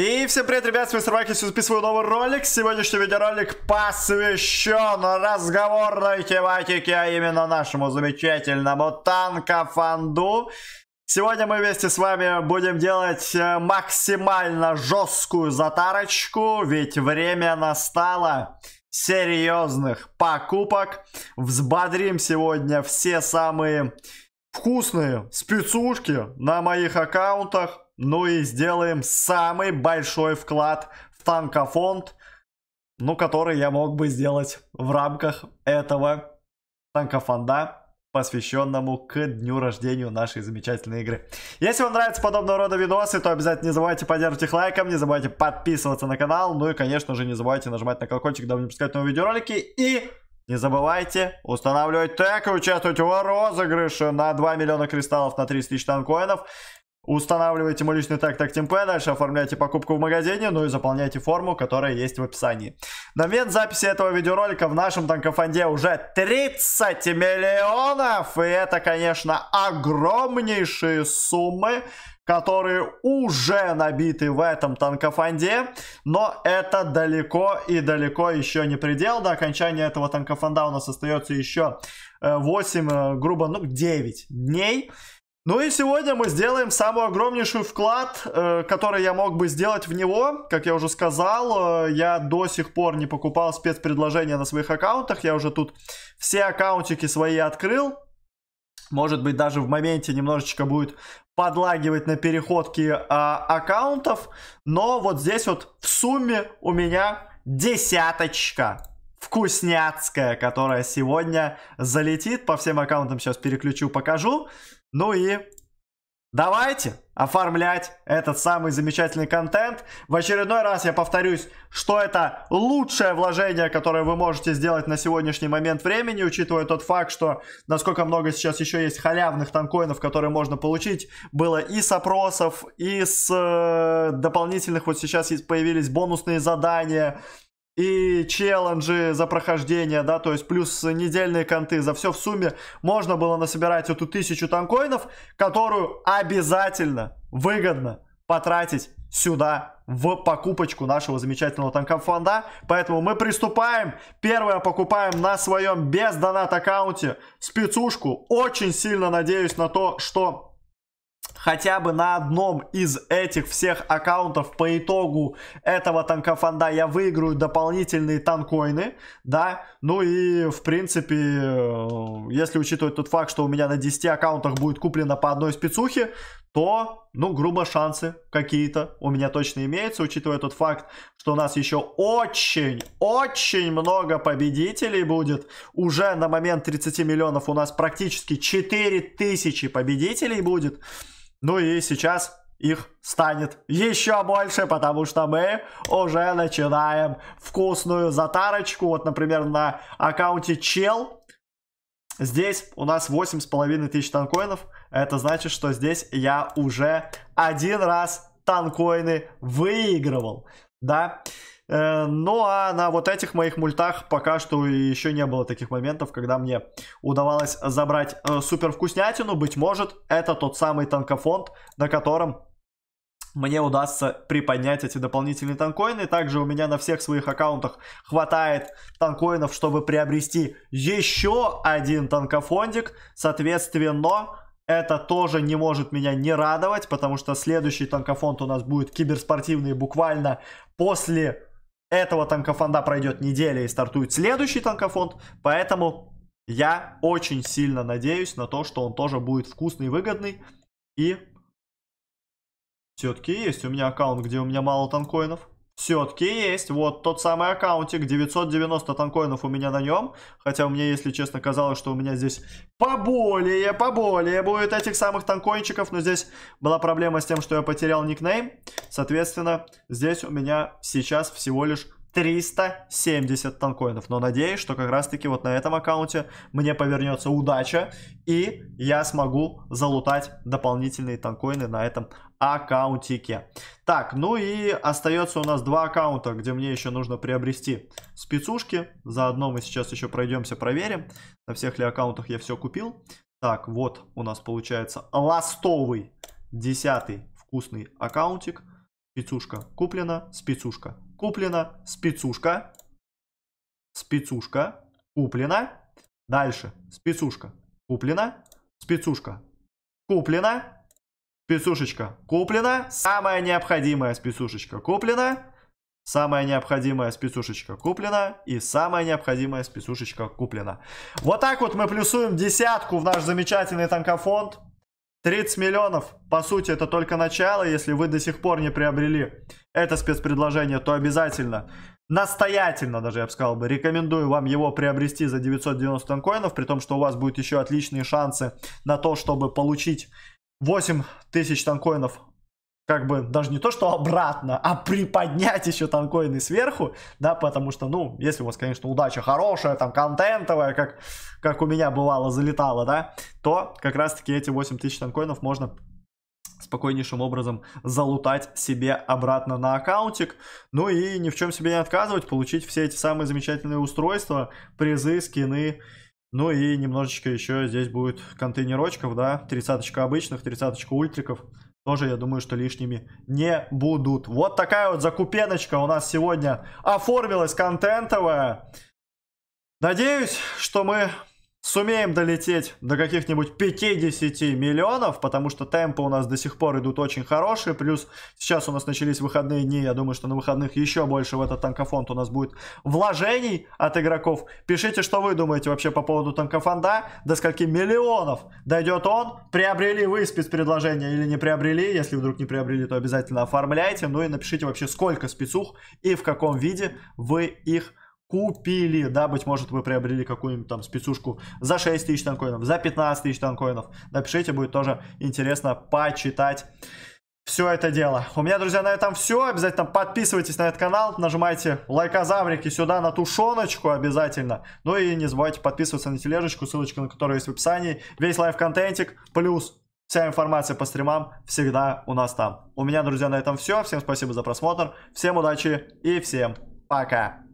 И всем привет, ребят, с вами Сарвакис, записываю новый ролик. Сегодняшний видеоролик посвящен разговорной тематике, а именно нашему замечательному танкофанду. Сегодня мы вместе с вами будем делать э, максимально жесткую затарочку, ведь время настало серьезных покупок. Взбодрим сегодня все самые вкусные спецушки на моих аккаунтах. Ну и сделаем самый большой вклад в танкофонд, ну, который я мог бы сделать в рамках этого танкофонда посвященному к дню рождения нашей замечательной игры. Если вам нравятся подобного рода видосы, то обязательно не забывайте поддерживать их лайком, не забывайте подписываться на канал, ну и, конечно же, не забывайте нажимать на колокольчик, дабы не пропускать новые видеоролики, и не забывайте устанавливать тег и участвовать в розыгрыше на 2 миллиона кристаллов на 30 тысяч танкоинов. Устанавливайте мой личный тег TagTimP, дальше оформляйте покупку в магазине, ну и заполняйте форму, которая есть в описании. На момент записи этого видеоролика в нашем танкофонде уже 30 миллионов, и это, конечно, огромнейшие суммы, которые уже набиты в этом танкофонде, но это далеко и далеко еще не предел. До окончания этого танкофонда у нас остается еще 8, э, э, грубо, ну 9 дней. Ну и сегодня мы сделаем самый огромнейший вклад, э, который я мог бы сделать в него. Как я уже сказал, э, я до сих пор не покупал спецпредложения на своих аккаунтах. Я уже тут все аккаунтики свои открыл. Может быть, даже в моменте немножечко будет подлагивать на переходки а, аккаунтов. Но вот здесь вот в сумме у меня десяточка вкусняцкая, которая сегодня залетит. По всем аккаунтам сейчас переключу, покажу. Ну и давайте оформлять этот самый замечательный контент. В очередной раз я повторюсь, что это лучшее вложение, которое вы можете сделать на сегодняшний момент времени, учитывая тот факт, что насколько много сейчас еще есть халявных танкоинов, которые можно получить. Было и с опросов, и с э, дополнительных, вот сейчас появились бонусные задания, и челленджи за прохождение, да, то есть плюс недельные конты, за все в сумме можно было насобирать эту тысячу танкоинов, которую обязательно выгодно потратить сюда в покупочку нашего замечательного танка фонда. Поэтому мы приступаем. Первое покупаем на своем без донат аккаунте спецушку. Очень сильно надеюсь на то, что хотя бы на одном из этих всех аккаунтов по итогу этого танкофонда я выиграю дополнительные танкоины, да, ну и в принципе, э, если учитывать тот факт, что у меня на 10 аккаунтах будет куплено по одной спецухе, то, ну, грубо, шансы какие-то у меня точно имеются, учитывая тот факт, что у нас еще очень, очень много победителей будет. Уже на момент 30 миллионов у нас практически 4000 победителей будет. Ну и сейчас их станет еще больше, потому что мы уже начинаем вкусную затарочку. Вот, например, на аккаунте Чел здесь у нас 8,5 тысяч танкоинов. Это значит, что здесь я уже один раз танкоины выигрывал, да. Э, ну а на вот этих моих мультах пока что еще не было таких моментов, когда мне удавалось забрать э, супер вкуснятину. Быть может, это тот самый танкофонд, на котором мне удастся приподнять эти дополнительные танкоины. Также у меня на всех своих аккаунтах хватает танкоинов, чтобы приобрести еще один танкофондик. Соответственно, это тоже не может меня не радовать, потому что следующий танкофонд у нас будет киберспортивный буквально после этого танкофонда пройдет неделя и стартует следующий танкофонд, поэтому я очень сильно надеюсь на то, что он тоже будет вкусный, и выгодный и все-таки есть у меня аккаунт, где у меня мало танкоинов все-таки есть. Вот тот самый аккаунтик, 990 танкоинов у меня на нем. Хотя мне, если честно, казалось, что у меня здесь поболее, поболее будет этих самых танкоинчиков. Но здесь была проблема с тем, что я потерял никнейм. Соответственно, здесь у меня сейчас всего лишь 370 танкоинов. Но надеюсь, что как раз-таки вот на этом аккаунте мне повернется удача, и я смогу залутать дополнительные танкоины на этом аккаунтике. Так, ну и остается у нас два аккаунта, где мне еще нужно приобрести спецушки. Заодно мы сейчас еще пройдемся, проверим, на всех ли аккаунтах я все купил. Так, вот у нас получается ластовый, десятый вкусный аккаунтик. Спецушка куплена, спецушка Куплена Спецушка. Спецушка. куплена. Дальше. Спецушка. куплена, Спецушка. куплена, Спецушечка куплена. Самая необходимая спецушечка куплена. Самая необходимая спецушечка куплена. И самая необходимая спецушечка куплена. Вот так вот мы плюсуем десятку в наш замечательный танкофонд. 30 миллионов, по сути, это только начало, если вы до сих пор не приобрели это спецпредложение, то обязательно, настоятельно даже, я бы сказал бы, рекомендую вам его приобрести за 990 анкоинов, при том, что у вас будут еще отличные шансы на то, чтобы получить 8 тысяч танкоинов как бы даже не то, что обратно, а приподнять еще танкоины сверху, да, потому что, ну, если у вас, конечно, удача хорошая, там, контентовая, как, как у меня бывало, залетала, да, то как раз-таки эти 8000 танкоинов можно спокойнейшим образом залутать себе обратно на аккаунтик. Ну и ни в чем себе не отказывать, получить все эти самые замечательные устройства, призы, скины. Ну и немножечко еще здесь будет контейнерочков, да, тридцаточка обычных, тридцаточка ультриков тоже, я думаю, что лишними не будут. Вот такая вот закупеночка у нас сегодня оформилась контентовая. Надеюсь, что мы сумеем долететь до каких-нибудь 50 миллионов, потому что темпы у нас до сих пор идут очень хорошие, плюс сейчас у нас начались выходные дни, я думаю, что на выходных еще больше в этот танкофонд у нас будет вложений от игроков. Пишите, что вы думаете вообще по поводу танкофонда, до скольки миллионов дойдет он, приобрели вы спецпредложение или не приобрели, если вдруг не приобрели, то обязательно оформляйте, ну и напишите вообще сколько спецух и в каком виде вы их купили, да, быть может вы приобрели какую-нибудь там спецушку за 6 тысяч танкоинов, за 15 тысяч танкоинов, напишите, будет тоже интересно почитать все это дело. У меня, друзья, на этом все, обязательно подписывайтесь на этот канал, нажимайте лайкозаврики сюда на тушеночку обязательно, ну и не забывайте подписываться на тележечку, ссылочка на которую есть в описании, весь лайв-контентик, плюс Вся информация по стримам всегда у нас там. У меня, друзья, на этом все. Всем спасибо за просмотр. Всем удачи и всем пока.